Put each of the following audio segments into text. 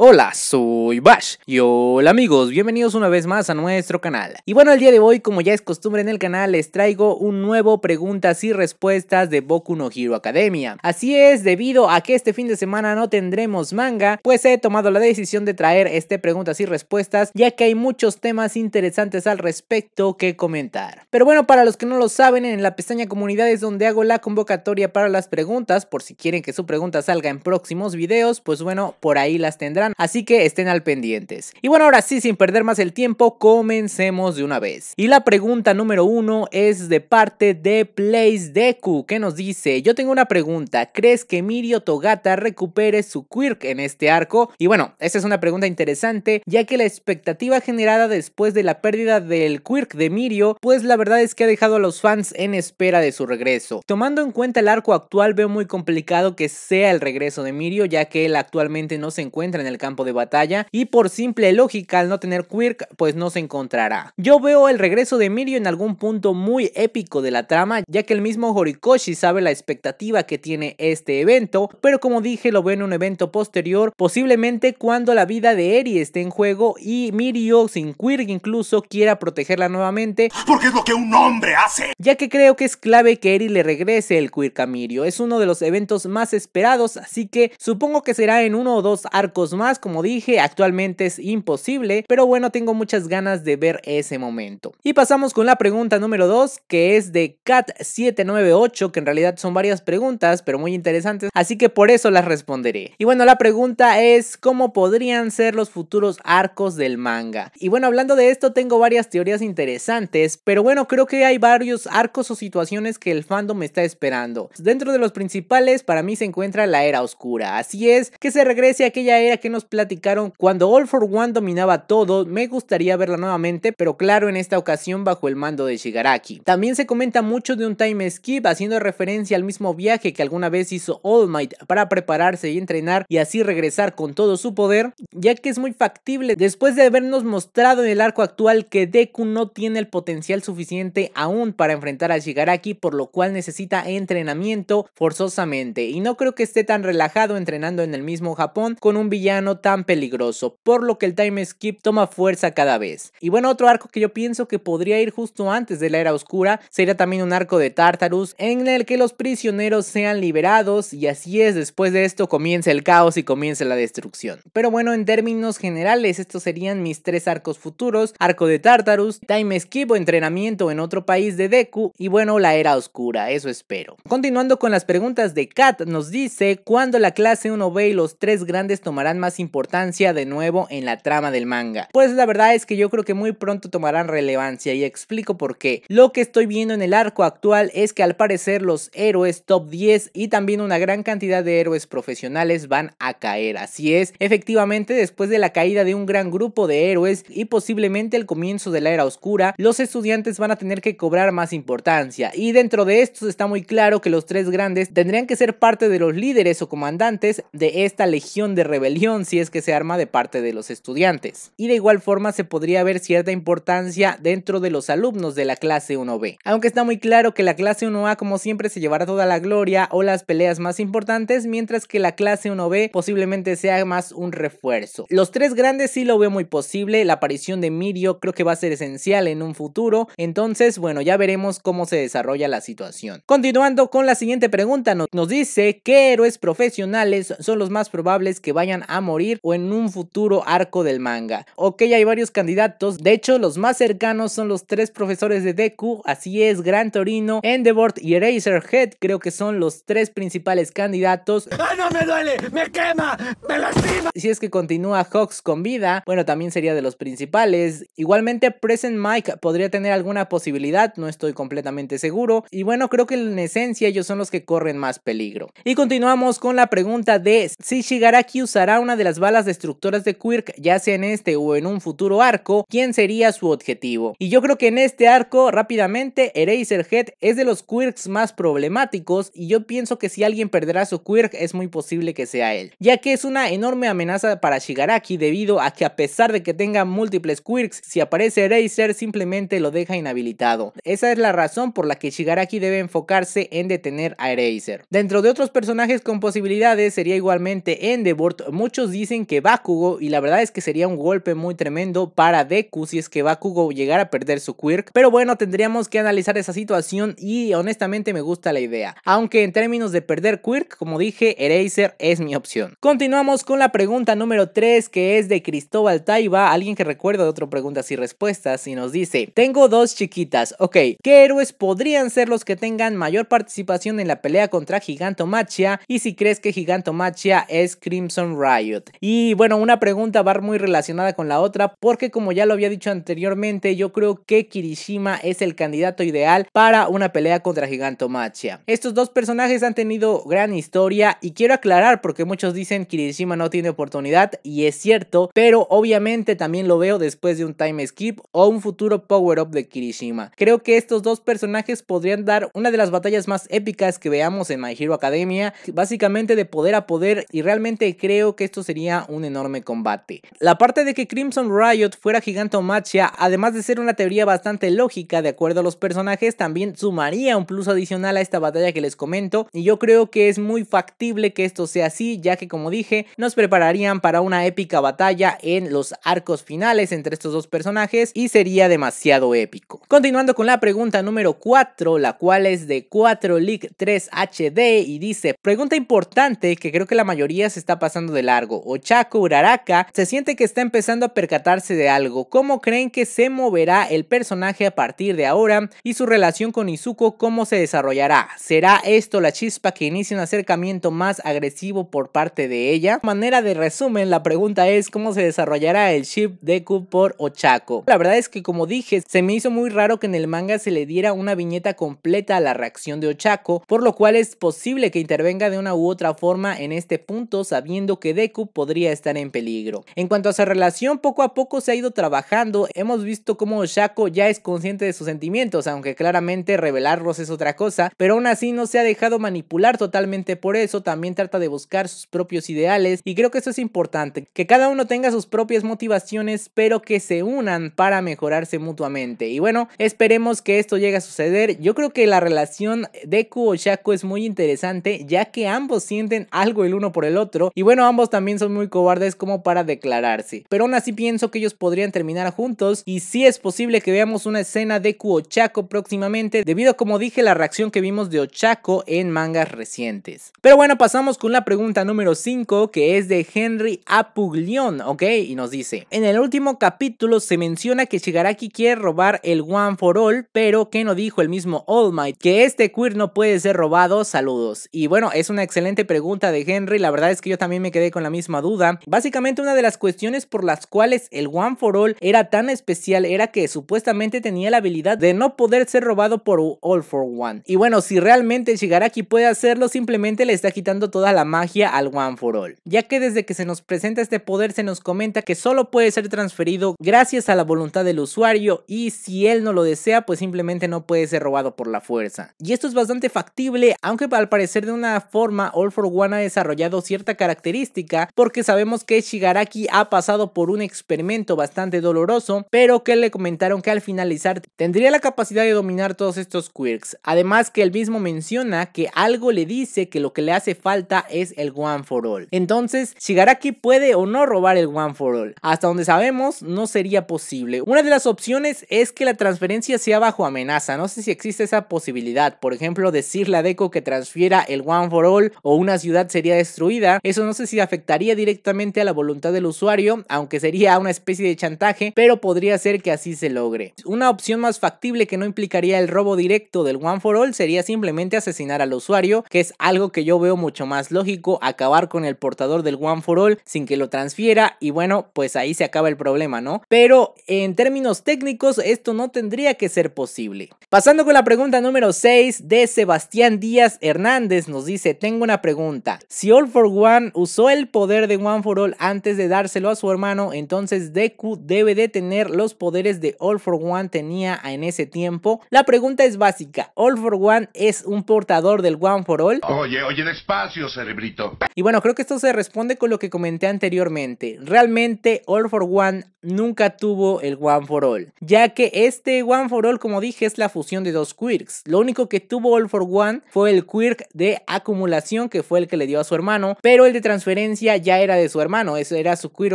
Hola, soy Bash y hola amigos, bienvenidos una vez más a nuestro canal. Y bueno, el día de hoy, como ya es costumbre en el canal, les traigo un nuevo preguntas y respuestas de Boku no Hero Academia. Así es, debido a que este fin de semana no tendremos manga, pues he tomado la decisión de traer este preguntas y respuestas, ya que hay muchos temas interesantes al respecto que comentar. Pero bueno, para los que no lo saben, en la pestaña comunidades donde hago la convocatoria para las preguntas, por si quieren que su pregunta salga en próximos videos, pues bueno, por ahí las tendrán así que estén al pendientes. Y bueno, ahora sí, sin perder más el tiempo, comencemos de una vez. Y la pregunta número uno es de parte de Place Deku, que nos dice, yo tengo una pregunta, ¿crees que Mirio Togata recupere su quirk en este arco? Y bueno, esa es una pregunta interesante, ya que la expectativa generada después de la pérdida del quirk de Mirio, pues la verdad es que ha dejado a los fans en espera de su regreso. Tomando en cuenta el arco actual, veo muy complicado que sea el regreso de Mirio, ya que él actualmente no se encuentra en el campo de batalla y por simple lógica al no tener Quirk pues no se encontrará. Yo veo el regreso de Mirio en algún punto muy épico de la trama ya que el mismo Horikoshi sabe la expectativa que tiene este evento pero como dije lo veo en un evento posterior posiblemente cuando la vida de Eri esté en juego y Mirio sin Quirk incluso quiera protegerla nuevamente porque es lo que un hombre hace ya que creo que es clave que Eri le regrese el Quirk a Mirio es uno de los eventos más esperados así que supongo que será en uno o dos arcos más como dije, actualmente es imposible, pero bueno, tengo muchas ganas de ver ese momento. Y pasamos con la pregunta número 2, que es de Cat798, que en realidad son varias preguntas, pero muy interesantes, así que por eso las responderé. Y bueno, la pregunta es, ¿cómo podrían ser los futuros arcos del manga? Y bueno, hablando de esto, tengo varias teorías interesantes, pero bueno, creo que hay varios arcos o situaciones que el fandom está esperando. Dentro de los principales, para mí se encuentra la era oscura, así es, que se regrese a aquella era que no platicaron, cuando All for One dominaba todo, me gustaría verla nuevamente, pero claro, en esta ocasión bajo el mando de Shigaraki. También se comenta mucho de un time skip, haciendo referencia al mismo viaje que alguna vez hizo All Might para prepararse y entrenar y así regresar con todo su poder, ya que es muy factible después de habernos mostrado en el arco actual que Deku no tiene el potencial suficiente aún para enfrentar a Shigaraki, por lo cual necesita entrenamiento forzosamente. Y no creo que esté tan relajado entrenando en el mismo Japón con un villano tan peligroso, por lo que el time skip toma fuerza cada vez. Y bueno, otro arco que yo pienso que podría ir justo antes de la era oscura sería también un arco de Tartarus en el que los prisioneros sean liberados y así es, después de esto comienza el caos y comienza la destrucción. Pero bueno, en términos generales, estos serían mis tres arcos futuros, arco de Tartarus, time skip o entrenamiento en otro país de Deku y bueno, la era oscura, eso espero. Continuando con las preguntas de Kat, nos dice, cuando la clase 1B y los tres grandes tomarán más importancia de nuevo en la trama del manga. Pues la verdad es que yo creo que muy pronto tomarán relevancia y explico por qué. Lo que estoy viendo en el arco actual es que al parecer los héroes top 10 y también una gran cantidad de héroes profesionales van a caer. Así es, efectivamente después de la caída de un gran grupo de héroes y posiblemente el comienzo de la era oscura, los estudiantes van a tener que cobrar más importancia y dentro de estos está muy claro que los tres grandes tendrían que ser parte de los líderes o comandantes de esta legión de rebelión si es que se arma de parte de los estudiantes. Y de igual forma se podría ver cierta importancia dentro de los alumnos de la clase 1B. Aunque está muy claro que la clase 1A como siempre se llevará toda la gloria o las peleas más importantes, mientras que la clase 1B posiblemente sea más un refuerzo. Los tres grandes sí lo veo muy posible, la aparición de Mirio creo que va a ser esencial en un futuro, entonces bueno ya veremos cómo se desarrolla la situación. Continuando con la siguiente pregunta, nos dice ¿qué héroes profesionales son los más probables que vayan a morir o en un futuro arco del manga. Ok, hay varios candidatos, de hecho los más cercanos son los tres profesores de Deku, así es, Gran Torino, Endeavor y Eraserhead, creo que son los tres principales candidatos. ¡Ah, no me duele! ¡Me quema! ¡Me lastima! Si es que continúa Hawks con vida, bueno, también sería de los principales. Igualmente, Present Mike podría tener alguna posibilidad, no estoy completamente seguro. Y bueno, creo que en esencia ellos son los que corren más peligro. Y continuamos con la pregunta de si Shigaraki usará una de las balas destructoras de Quirk, ya sea en este o en un futuro arco, quién sería su objetivo. Y yo creo que en este arco, rápidamente, Head es de los Quirks más problemáticos y yo pienso que si alguien perderá su Quirk es muy posible que sea él, ya que es una enorme amenaza para Shigaraki debido a que a pesar de que tenga múltiples Quirks, si aparece Eraser simplemente lo deja inhabilitado. Esa es la razón por la que Shigaraki debe enfocarse en detener a Eraser. Dentro de otros personajes con posibilidades sería igualmente Endeavor, muchos dicen que Bakugo, y la verdad es que sería un golpe muy tremendo para Deku si es que Bakugo llegara a perder su quirk, pero bueno, tendríamos que analizar esa situación y honestamente me gusta la idea, aunque en términos de perder quirk, como dije, Eraser es mi opción. Continuamos con la pregunta número 3 que es de Cristóbal Taiba, alguien que recuerda de otro preguntas y respuestas y nos dice, tengo dos chiquitas, ok, ¿qué héroes podrían ser los que tengan mayor participación en la pelea contra Giganto Gigantomachia? Y si crees que Giganto Gigantomachia es Crimson Riot. Y bueno, una pregunta va muy relacionada con la otra, porque como ya lo había dicho anteriormente, yo creo que Kirishima es el candidato ideal para una pelea contra Gigantomachia. Estos dos personajes han tenido gran historia y quiero aclarar porque muchos dicen Kirishima no tiene oportunidad y es cierto, pero obviamente también lo veo después de un time skip o un futuro power up de Kirishima. Creo que estos dos personajes podrían dar una de las batallas más épicas que veamos en My Hero Academia, básicamente de poder a poder y realmente creo que estos sería un enorme combate. La parte de que Crimson Riot fuera gigante machia, además de ser una teoría bastante lógica de acuerdo a los personajes, también sumaría un plus adicional a esta batalla que les comento, y yo creo que es muy factible que esto sea así, ya que como dije, nos prepararían para una épica batalla en los arcos finales entre estos dos personajes, y sería demasiado épico. Continuando con la pregunta número 4, la cual es de 4 League 3 HD, y dice, pregunta importante que creo que la mayoría se está pasando de largo. Ochako Uraraka se siente que está empezando a percatarse de algo, cómo creen que se moverá el personaje a partir de ahora y su relación con Izuko cómo se desarrollará. ¿Será esto la chispa que inicia un acercamiento más agresivo por parte de ella? Manera de resumen, la pregunta es cómo se desarrollará el ship Deku por Ochako. La verdad es que como dije, se me hizo muy raro que en el manga se le diera una viñeta completa a la reacción de Ochako, por lo cual es posible que intervenga de una u otra forma en este punto sabiendo que Deku podría estar en peligro. En cuanto a su relación, poco a poco se ha ido trabajando, hemos visto cómo Shaco ya es consciente de sus sentimientos, aunque claramente revelarlos es otra cosa, pero aún así no se ha dejado manipular totalmente por eso, también trata de buscar sus propios ideales y creo que eso es importante, que cada uno tenga sus propias motivaciones, pero que se unan para mejorarse mutuamente. Y bueno, esperemos que esto llegue a suceder. Yo creo que la relación Deku o Shaco es muy interesante, ya que ambos sienten algo el uno por el otro y bueno, ambos también son muy cobardes como para declararse. Pero aún así pienso que ellos podrían terminar juntos y si es posible que veamos una escena de Kuochako próximamente debido a como dije la reacción que vimos de Ochako en mangas recientes. Pero bueno, pasamos con la pregunta número 5 que es de Henry Apuglion, ¿ok? Y nos dice, en el último capítulo se menciona que Shigaraki quiere robar el One for All, pero que no dijo el mismo All Might, que este queer no puede ser robado, saludos. Y bueno, es una excelente pregunta de Henry, la verdad es que yo también me quedé con la misma misma duda. Básicamente una de las cuestiones por las cuales el One for All era tan especial era que supuestamente tenía la habilidad de no poder ser robado por All for One. Y bueno, si realmente Shigaraki puede hacerlo, simplemente le está quitando toda la magia al One for All, ya que desde que se nos presenta este poder se nos comenta que solo puede ser transferido gracias a la voluntad del usuario y si él no lo desea, pues simplemente no puede ser robado por la fuerza. Y esto es bastante factible, aunque al parecer de una forma All for One ha desarrollado cierta característica porque sabemos que Shigaraki ha pasado por un experimento bastante doloroso, pero que le comentaron que al finalizar tendría la capacidad de dominar todos estos quirks. Además que él mismo menciona que algo le dice que lo que le hace falta es el One for All. Entonces, Shigaraki puede o no robar el One for All. Hasta donde sabemos, no sería posible. Una de las opciones es que la transferencia sea bajo amenaza. No sé si existe esa posibilidad. Por ejemplo, decirle a Deco que transfiera el One for All o una ciudad sería destruida. Eso no sé si afectaría directamente a la voluntad del usuario, aunque sería una especie de chantaje, pero podría ser que así se logre. Una opción más factible que no implicaría el robo directo del One for All sería simplemente asesinar al usuario, que es algo que yo veo mucho más lógico, acabar con el portador del One for All sin que lo transfiera y bueno, pues ahí se acaba el problema, ¿no? Pero en términos técnicos esto no tendría que ser posible. Pasando con la pregunta número 6 de Sebastián Díaz Hernández nos dice, tengo una pregunta, si All for One usó el poder de One for All antes de dárselo a su hermano, entonces Deku debe de tener los poderes de All for One tenía en ese tiempo. La pregunta es básica, ¿All for One es un portador del One for All? Oye, oye, despacio, cerebrito. Y bueno, creo que esto se responde con lo que comenté anteriormente. Realmente All for One nunca tuvo el One for All, ya que este One for All, como dije, es la fusión de dos quirks. Lo único que tuvo All for One fue el quirk de acumulación, que fue el que le dio a su hermano, pero el de transferencia ya era de su hermano, eso era su queer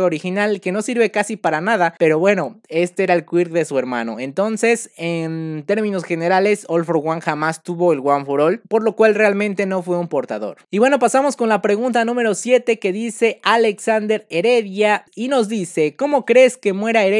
original que no sirve casi para nada, pero bueno, este era el quirk de su hermano. Entonces, en términos generales, All for One jamás tuvo el One for All, por lo cual realmente no fue un portador. Y bueno, pasamos con la pregunta número 7 que dice Alexander Heredia y nos dice, ¿cómo crees que muera head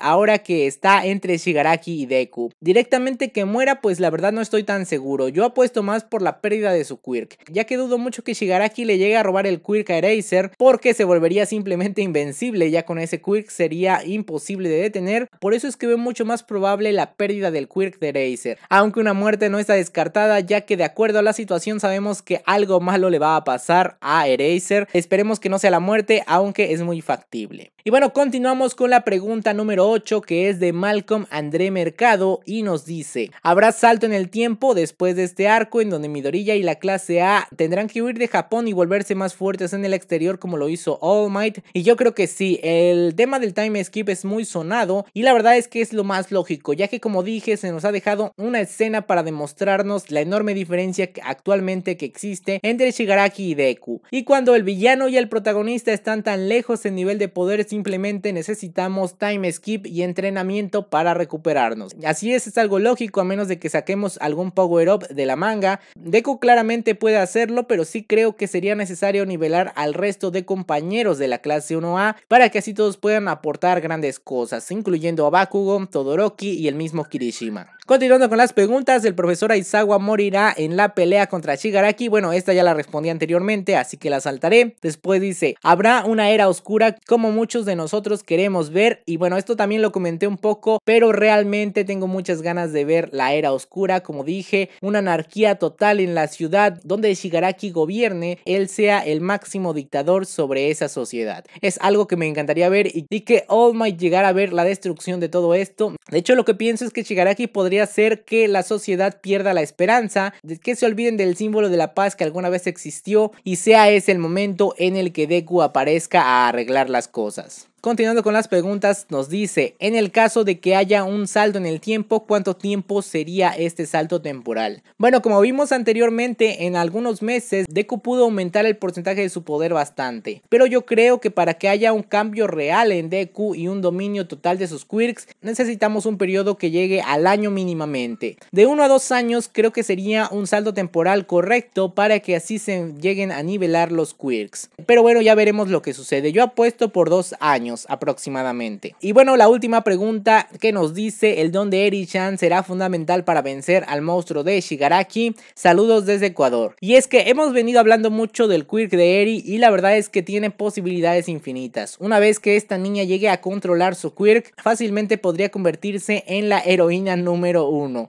ahora que está entre Shigaraki y Deku? Directamente que muera, pues la verdad no estoy tan seguro, yo apuesto más por la pérdida de su quirk, ya que dudo mucho que Shigaraki le llegue a robar el quirk a Eraser porque se volvería simplemente invencible, ya con ese Quirk sería imposible de detener, por eso es que veo mucho más probable la pérdida del Quirk de Eraser, aunque una muerte no está descartada ya que de acuerdo a la situación sabemos que algo malo le va a pasar a Eraser, esperemos que no sea la muerte aunque es muy factible. Y bueno, continuamos con la pregunta número 8 que es de Malcolm André Mercado y nos dice, ¿habrá salto en el tiempo después de este arco en donde Midorilla y la clase A tendrán que huir de Japón y volverse más fuertes en el exterior como lo hizo All Might? Y yo creo que sí, el tema del time skip es muy sonado y la verdad es que es lo más lógico, ya que como dije se nos ha dejado una escena para demostrarnos la enorme diferencia actualmente que existe entre Shigaraki y Deku. Y cuando el villano y el protagonista están tan lejos en nivel de poder simplemente necesitamos time skip y entrenamiento para recuperarnos. Así es, es algo lógico a menos de que saquemos algún power up de la manga. Deku claramente puede hacerlo, pero sí creo que sería necesario nivelar al resto de compañeros de la clase 1A para que así todos puedan aportar grandes cosas, incluyendo a Bakugo, Todoroki y el mismo Kirishima. Continuando con las preguntas, el profesor Aizawa morirá en la pelea contra Shigaraki. Bueno, esta ya la respondí anteriormente, así que la saltaré. Después dice, habrá una era oscura como muchos de nosotros queremos ver. Y bueno, esto también lo comenté un poco, pero realmente tengo muchas ganas de ver la era oscura. Como dije, una anarquía total en la ciudad donde Shigaraki gobierne, él sea el máximo dictador sobre esa sociedad. Es algo que me encantaría ver y, que All Might llegara a ver la destrucción de todo esto. De hecho, lo que pienso es que Shigaraki podría hacer que la sociedad pierda la esperanza, de que se olviden del símbolo de la paz que alguna vez existió y sea ese el momento en el que Deku aparezca a arreglar las cosas. Continuando con las preguntas, nos dice, en el caso de que haya un salto en el tiempo, ¿cuánto tiempo sería este salto temporal? Bueno, como vimos anteriormente, en algunos meses Deku pudo aumentar el porcentaje de su poder bastante, pero yo creo que para que haya un cambio real en Deku y un dominio total de sus quirks, necesitamos un periodo que llegue al año mínimamente. De 1 a 2 años creo que sería un salto temporal correcto para que así se lleguen a nivelar los quirks. Pero bueno, ya veremos lo que sucede. Yo apuesto por 2 años aproximadamente. Y bueno, la última pregunta que nos dice el don de Eri-chan será fundamental para vencer al monstruo de Shigaraki. Saludos desde Ecuador. Y es que hemos venido hablando mucho del quirk de Eri y la verdad es que tiene posibilidades infinitas. Una vez que esta niña llegue a controlar su quirk, fácilmente podría convertirse en la heroína número uno.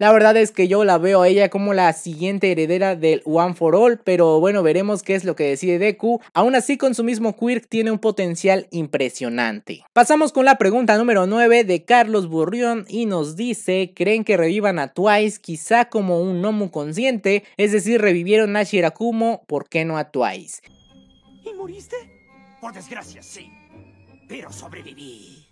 La verdad es que yo la veo a ella como la siguiente heredera del One for All, pero bueno, veremos qué es lo que decide Deku. Aún así, con su mismo Quirk tiene un potencial impresionante. Pasamos con la pregunta número 9 de Carlos Burrión y nos dice, ¿creen que revivan a Twice quizá como un Nomu consciente? Es decir, revivieron a Shirakumo, ¿por qué no a Twice? ¿Y moriste? Por desgracia, sí. Pero sobreviví.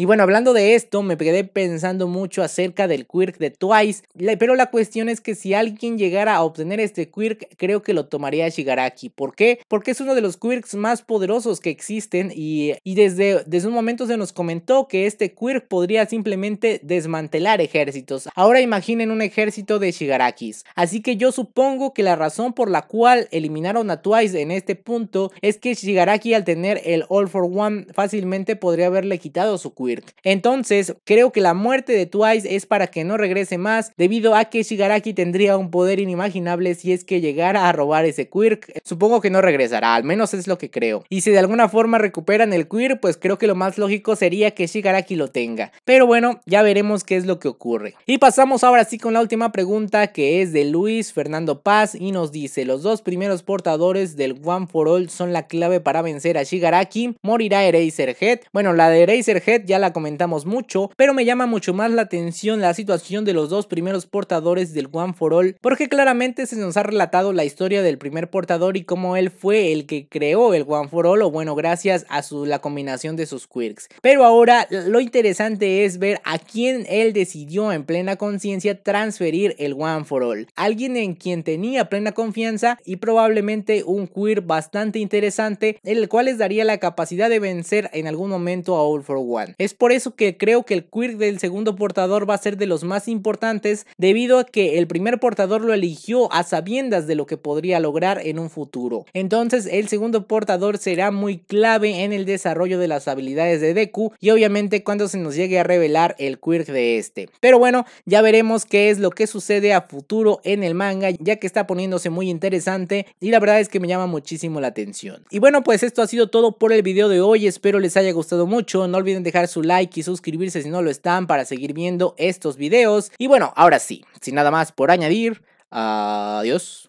Y bueno, hablando de esto, me quedé pensando mucho acerca del quirk de Twice, pero la cuestión es que si alguien llegara a obtener este quirk, creo que lo tomaría Shigaraki. ¿Por qué? Porque es uno de los quirks más poderosos que existen y, desde, desde un momento se nos comentó que este quirk podría simplemente desmantelar ejércitos. Ahora imaginen un ejército de Shigarakis. Así que yo supongo que la razón por la cual eliminaron a Twice en este punto es que Shigaraki al tener el All for One fácilmente podría haberle quitado su quirk. Entonces, creo que la muerte de Twice es para que no regrese más, debido a que Shigaraki tendría un poder inimaginable si es que llegara a robar ese quirk. Supongo que no regresará, al menos es lo que creo. Y si de alguna forma recuperan el quirk, pues creo que lo más lógico sería que Shigaraki lo tenga. Pero bueno, ya veremos qué es lo que ocurre. Y pasamos ahora sí con la última pregunta que es de Luis Fernando Paz y nos dice, los dos primeros portadores del One for All son la clave para vencer a Shigaraki, morirá Head. Bueno, la de Head ya la comentamos mucho, pero me llama mucho más la atención la situación de los dos primeros portadores del One for All, porque claramente se nos ha relatado la historia del primer portador y cómo él fue el que creó el One for All, o bueno, gracias a su, la combinación de sus quirks. Pero ahora lo interesante es ver a quién él decidió en plena conciencia transferir el One for All. Alguien en quien tenía plena confianza y probablemente un queer bastante interesante, el cual les daría la capacidad de vencer en algún momento a Ulf. One. Es por eso que creo que el quirk del segundo portador va a ser de los más importantes debido a que el primer portador lo eligió a sabiendas de lo que podría lograr en un futuro. Entonces el segundo portador será muy clave en el desarrollo de las habilidades de Deku y obviamente cuando se nos llegue a revelar el quirk de este. Pero bueno, ya veremos qué es lo que sucede a futuro en el manga ya que está poniéndose muy interesante y la verdad es que me llama muchísimo la atención. Y bueno pues esto ha sido todo por el video de hoy, espero les haya gustado mucho, no olviden dejar su like y suscribirse si no lo están para seguir viendo estos videos. Y bueno, ahora sí, sin nada más por añadir, adiós.